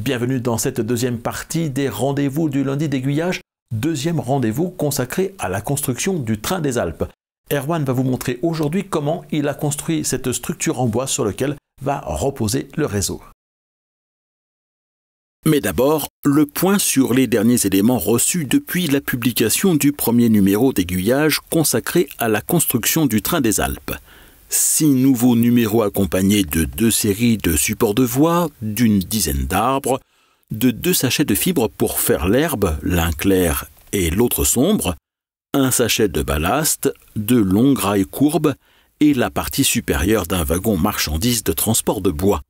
Bienvenue dans cette deuxième partie des rendez-vous du lundi d'aiguillage, deuxième rendez-vous consacré à la construction du train des Alpes. Erwan va vous montrer aujourd'hui comment il a construit cette structure en bois sur laquelle va reposer le réseau. Mais d'abord, le point sur les derniers éléments reçus depuis la publication du premier numéro d'aiguillage consacré à la construction du train des Alpes six nouveaux numéros accompagnés de deux séries de supports de voie, d'une dizaine d'arbres, de deux sachets de fibres pour faire l'herbe, l'un clair et l'autre sombre, un sachet de ballast, de longues rails courbes et la partie supérieure d'un wagon marchandise de transport de bois.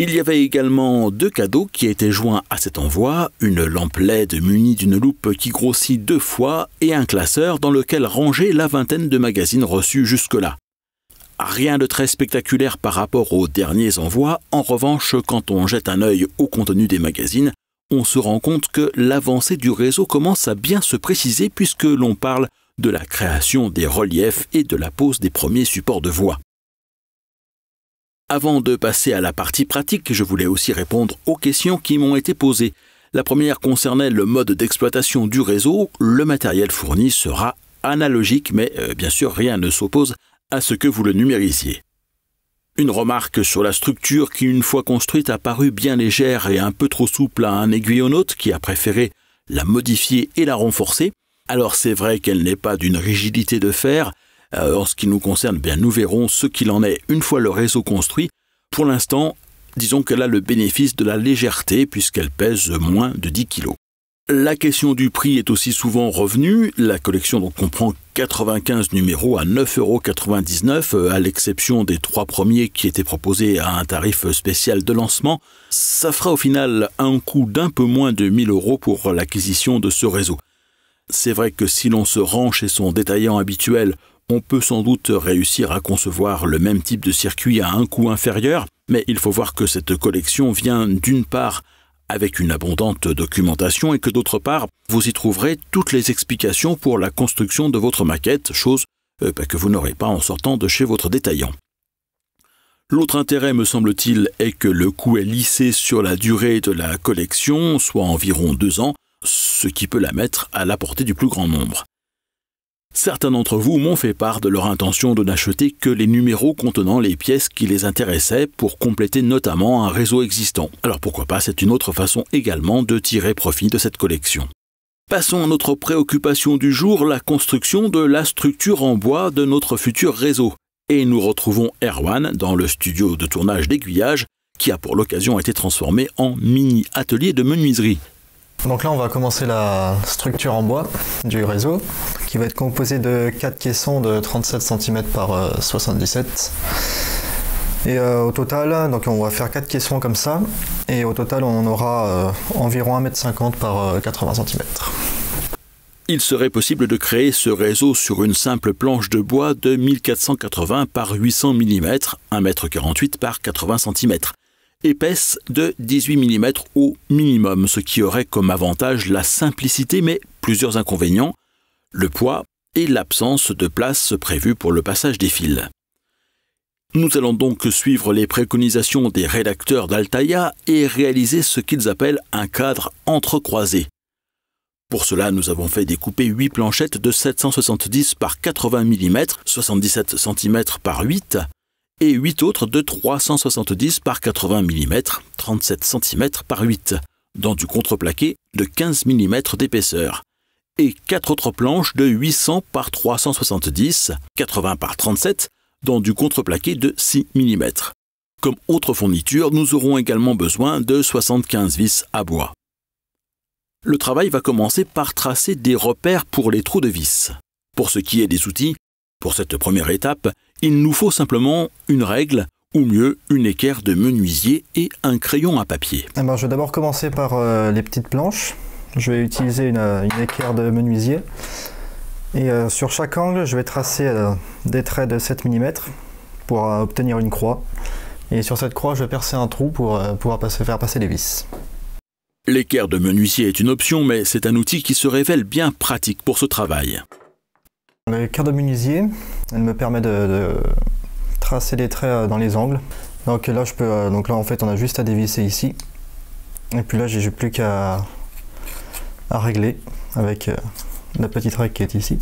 Il y avait également deux cadeaux qui étaient joints à cet envoi, une lampe LED munie d'une loupe qui grossit deux fois et un classeur dans lequel ranger la vingtaine de magazines reçus jusque-là. Rien de très spectaculaire par rapport aux derniers envois, en revanche quand on jette un œil au contenu des magazines, on se rend compte que l'avancée du réseau commence à bien se préciser puisque l'on parle de la création des reliefs et de la pose des premiers supports de voie. Avant de passer à la partie pratique, je voulais aussi répondre aux questions qui m'ont été posées. La première concernait le mode d'exploitation du réseau. Le matériel fourni sera analogique, mais euh, bien sûr rien ne s'oppose à ce que vous le numérisiez. Une remarque sur la structure qui, une fois construite, a paru bien légère et un peu trop souple à un aiguillonaute qui a préféré la modifier et la renforcer. Alors c'est vrai qu'elle n'est pas d'une rigidité de fer. Euh, en ce qui nous concerne, bien nous verrons ce qu'il en est une fois le réseau construit. Pour l'instant, disons qu'elle a le bénéfice de la légèreté puisqu'elle pèse moins de 10 kg. La question du prix est aussi souvent revenue. La collection comprend 95 numéros à 9,99€, euh, à l'exception des trois premiers qui étaient proposés à un tarif spécial de lancement. Ça fera au final un coût d'un peu moins de 1000 euros pour l'acquisition de ce réseau. C'est vrai que si l'on se rend chez son détaillant habituel, on peut sans doute réussir à concevoir le même type de circuit à un coût inférieur, mais il faut voir que cette collection vient d'une part avec une abondante documentation et que d'autre part, vous y trouverez toutes les explications pour la construction de votre maquette, chose euh, bah, que vous n'aurez pas en sortant de chez votre détaillant. L'autre intérêt, me semble-t-il, est que le coût est lissé sur la durée de la collection, soit environ deux ans, ce qui peut la mettre à la portée du plus grand nombre. Certains d'entre vous m'ont fait part de leur intention de n'acheter que les numéros contenant les pièces qui les intéressaient pour compléter notamment un réseau existant. Alors pourquoi pas, c'est une autre façon également de tirer profit de cette collection. Passons à notre préoccupation du jour, la construction de la structure en bois de notre futur réseau. Et nous retrouvons Erwan dans le studio de tournage d'aiguillage qui a pour l'occasion été transformé en mini atelier de menuiserie. Donc là on va commencer la structure en bois du réseau qui va être composé de 4 caissons de 37 cm par 77. Euh, et euh, au total, donc on va faire 4 caissons comme ça, et au total on aura euh, environ 1m50 par 80 cm. Il serait possible de créer ce réseau sur une simple planche de bois de 1480 par 800 mm, 1m48 par 80 cm, épaisse de 18 mm au minimum, ce qui aurait comme avantage la simplicité mais plusieurs inconvénients, le poids et l'absence de place prévue pour le passage des fils. Nous allons donc suivre les préconisations des rédacteurs d'Altaïa et réaliser ce qu'ils appellent un cadre entrecroisé. Pour cela, nous avons fait découper 8 planchettes de 770 par 80 mm, 77 cm par 8, et 8 autres de 370 par 80 mm, 37 cm par 8, dans du contreplaqué de 15 mm d'épaisseur et quatre autres planches de 800 par 370, 80 par 37, dans du contreplaqué de 6 mm. Comme autre fourniture, nous aurons également besoin de 75 vis à bois. Le travail va commencer par tracer des repères pour les trous de vis. Pour ce qui est des outils, pour cette première étape, il nous faut simplement une règle ou mieux une équerre de menuisier et un crayon à papier. Eh ben, je vais d'abord commencer par euh, les petites planches. Je vais utiliser euh, une, équerre de menuisier. Et euh, sur chaque angle, je vais tracer euh, des traits de 7 mm pour obtenir une croix. Et sur cette croix, je vais percer un trou pour pouvoir faire passer les vis. L'équerre de menuisier est une option, mais c'est un outil qui se révèle bien pratique pour ce travail. L'équerre de menuisier, elle me permet de, tracer des traits dans les angles. Donc là, je peux, donc là, en fait, on a juste à dévisser ici. Et puis là, j'ai plus qu'à à régler avec euh, la petite règle qui est ici.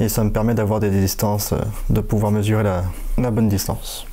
Et ça me permet d'avoir des distances, euh, de pouvoir mesurer la, la bonne distance.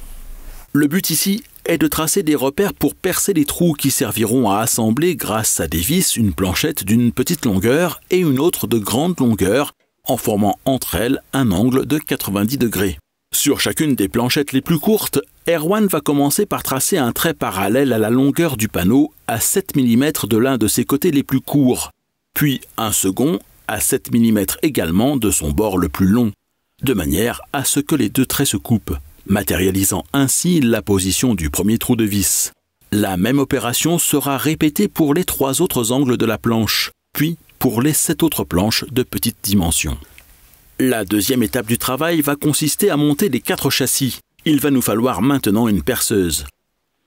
Le but ici est de tracer des repères pour percer les trous qui serviront à assembler grâce à des vis une planchette d'une petite longueur et une autre de grande longueur en formant entre elles un angle de 90 degrés. Sur chacune des planchettes les plus courtes, Erwan va commencer par tracer un trait parallèle à la longueur du panneau à 7 mm de l'un de ses côtés les plus courts, puis un second à 7 mm également de son bord le plus long, de manière à ce que les deux traits se coupent, matérialisant ainsi la position du premier trou de vis. La même opération sera répétée pour les trois autres angles de la planche, puis pour les sept autres planches de petite dimension. La deuxième étape du travail va consister à monter les quatre châssis. Il va nous falloir maintenant une perceuse,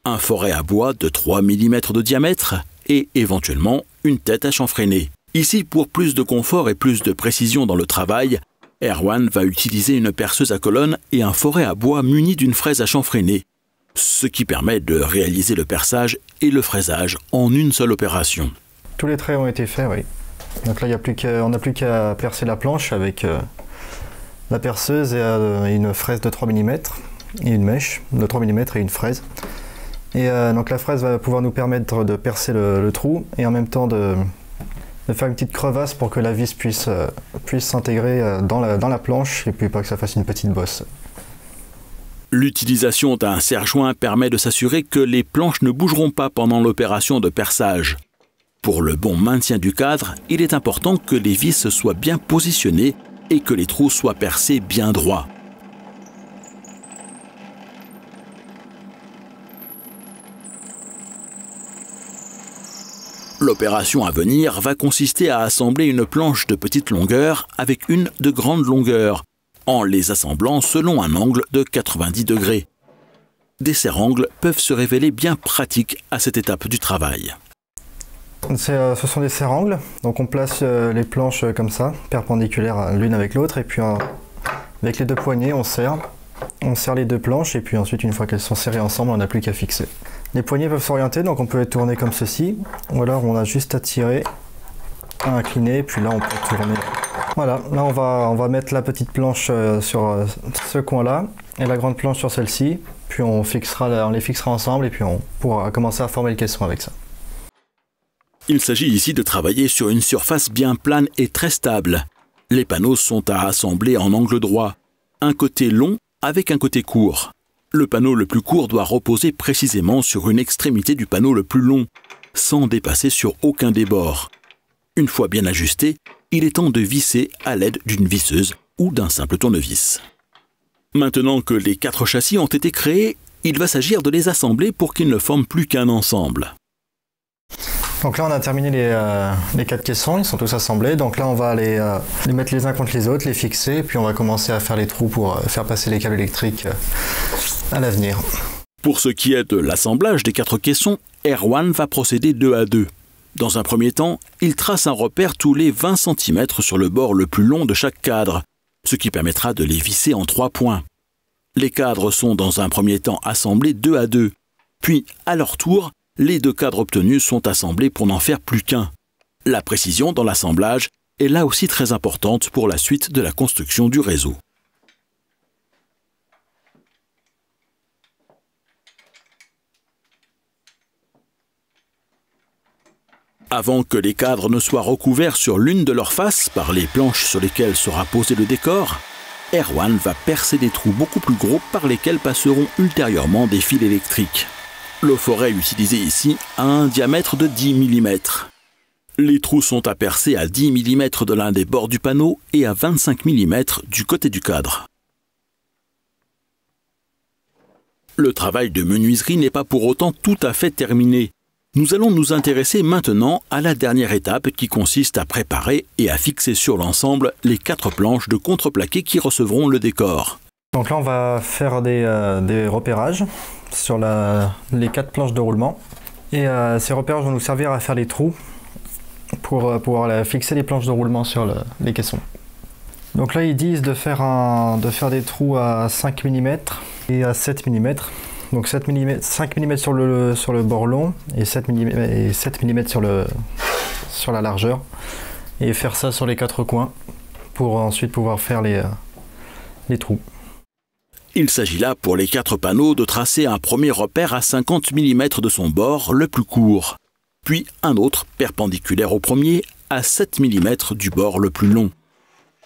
un forêt à bois de 3 mm de diamètre et éventuellement une tête à chanfreiner. Ici, pour plus de confort et plus de précision dans le travail, Erwan va utiliser une perceuse à colonne et un forêt à bois muni d'une fraise à chanfreiner, ce qui permet de réaliser le perçage et le fraisage en une seule opération. Tous les traits ont été faits, oui. Donc là, a plus on n'a plus qu'à percer la planche avec euh, la perceuse et euh, une fraise de 3 mm et une mèche de 3 mm et une fraise. Et euh, donc la fraise va pouvoir nous permettre de percer le, trou et en même temps de, faire une petite crevasse pour que la vis puisse s'intégrer dans la, dans la planche et puis pas que ça fasse une petite bosse. L'utilisation d'un serre-joint permet de s'assurer que les planches ne bougeront pas pendant l'opération de perçage. Pour le bon maintien du cadre, il est important que les vis soient bien positionnées et que les trous soient percés bien droits. L'opération à venir va consister à assembler une planche de petite longueur avec une de grande longueur, en les assemblant selon un angle de 90 degrés. Des serr-angles peuvent se révéler bien pratiques à cette étape du travail. Euh, ce sont des serrangles. donc on place euh, les planches euh, comme ça, perpendiculaires l'une avec l'autre, et puis avec les deux poignées on serre, on serre les deux planches, et puis ensuite une fois qu'elles sont serrées ensemble, on n'a plus qu'à fixer. Les poignées peuvent s'orienter, donc on peut les tourner comme ceci, ou alors on a juste à tirer, à incliner, et puis là on peut tourner. Voilà, là on va, on va mettre la petite planche sur ce coin-là, et la grande planche sur celle-ci, puis on, fixera, on les fixera ensemble, et puis on pourra commencer à former le caisson avec ça. Il s'agit ici de travailler sur une surface bien plane et très stable. Les panneaux sont à assembler en angle droit, un côté long avec un côté court. Le panneau le plus court doit reposer précisément sur une extrémité du panneau le plus long, sans dépasser sur aucun des bords. Une fois bien ajusté, il est temps de visser à l'aide d'une visseuse ou d'un simple tournevis. Maintenant que les quatre châssis ont été créés, il va s'agir de les assembler pour qu'ils ne forment plus qu'un ensemble. Donc là, on a terminé les, euh, quatre caissons, ils sont tous assemblés. Donc là, on va les, euh, les mettre les uns contre les autres, les fixer, puis on va commencer à faire les trous pour euh, faire passer les câbles électriques à l'avenir. Pour ce qui est de l'assemblage des quatre caissons, Erwan va procéder deux à deux. Dans un premier temps, il trace un repère tous les 20 cm sur le bord le plus long de chaque cadre, ce qui permettra de les visser en trois points. Les cadres sont dans un premier temps assemblés deux à deux, puis à leur tour, les deux cadres obtenus sont assemblés pour n'en faire plus qu'un. La précision dans l'assemblage est là aussi très importante pour la suite de la construction du réseau. Avant que les cadres ne soient recouverts sur l'une de leurs faces par les planches sur lesquelles sera posé le décor, Erwan va percer des trous beaucoup plus gros par lesquels passeront ultérieurement des fils électriques. Le forêt utilisé ici a un diamètre de 10 mm. Les trous sont à percer à 10 mm de l'un des bords du panneau et à 25 mm du côté du cadre. Le travail de menuiserie n'est pas pour autant tout à fait terminé. Nous allons nous intéresser maintenant à la dernière étape qui consiste à préparer et à fixer sur l'ensemble les quatre planches de contreplaqué qui recevront le décor. Donc là on va faire des, euh, des repérages sur les quatre planches de roulement. Et euh, ces repères vont nous servir à faire les trous pour euh, pouvoir fixer les planches de roulement sur les caissons. Donc là ils disent de faire, de faire des trous à 5 mm et à 7 mm. Donc 5 mm sur le, sur le bord long et 7 mm, sur, le, sur la largeur. Et faire ça sur les quatre coins pour ensuite pouvoir faire les euh, trous. Il s'agit là pour les quatre panneaux de tracer un premier repère à 50 mm de son bord le plus court, puis un autre perpendiculaire au premier à 7 mm du bord le plus long,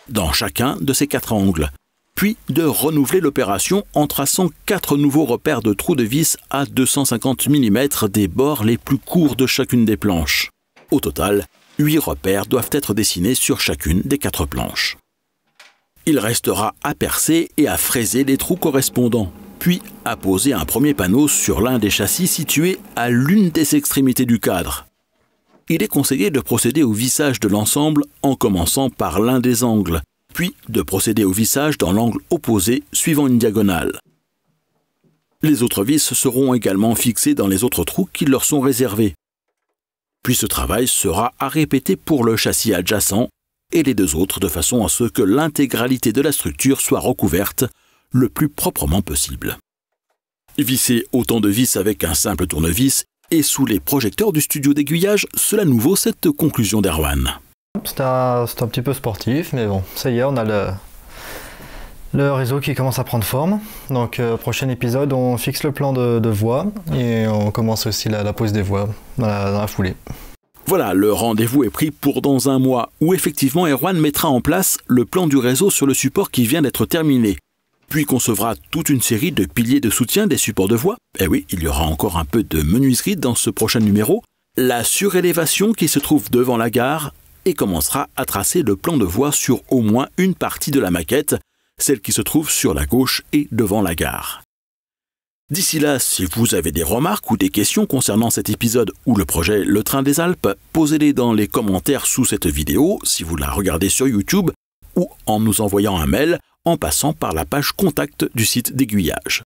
dans chacun de ces quatre angles, puis de renouveler l'opération en traçant quatre nouveaux repères de trous de vis à 250 mm des bords les plus courts de chacune des planches. Au total, 8 repères doivent être dessinés sur chacune des quatre planches. Il restera à percer et à fraiser les trous correspondants, puis à poser un premier panneau sur l'un des châssis situés à l'une des extrémités du cadre. Il est conseillé de procéder au vissage de l'ensemble en commençant par l'un des angles, puis de procéder au vissage dans l'angle opposé suivant une diagonale. Les autres vis seront également fixées dans les autres trous qui leur sont réservés. Puis ce travail sera à répéter pour le châssis adjacent et les deux autres de façon à ce que l'intégralité de la structure soit recouverte le plus proprement possible. Visser autant de vis avec un simple tournevis et sous les projecteurs du studio d'aiguillage, cela nous vaut cette conclusion d'Erwan. C'est un, un, petit peu sportif, mais bon, ça y est, on a le, le réseau qui commence à prendre forme. Donc, euh, prochain épisode, on fixe le plan de, voie et on commence aussi la, pose des voies dans la foulée. Voilà, le rendez-vous est pris pour dans un mois, où effectivement Erwan mettra en place le plan du réseau sur le support qui vient d'être terminé. Puis concevra toute une série de piliers de soutien des supports de voie. Eh oui, il y aura encore un peu de menuiserie dans ce prochain numéro. La surélévation qui se trouve devant la gare et commencera à tracer le plan de voie sur au moins une partie de la maquette, celle qui se trouve sur la gauche et devant la gare. D'ici là, si vous avez des remarques ou des questions concernant cet épisode ou le projet Le Train des Alpes, posez-les dans les commentaires sous cette vidéo si vous la regardez sur YouTube ou en nous envoyant un mail en passant par la page contact du site d'aiguillage.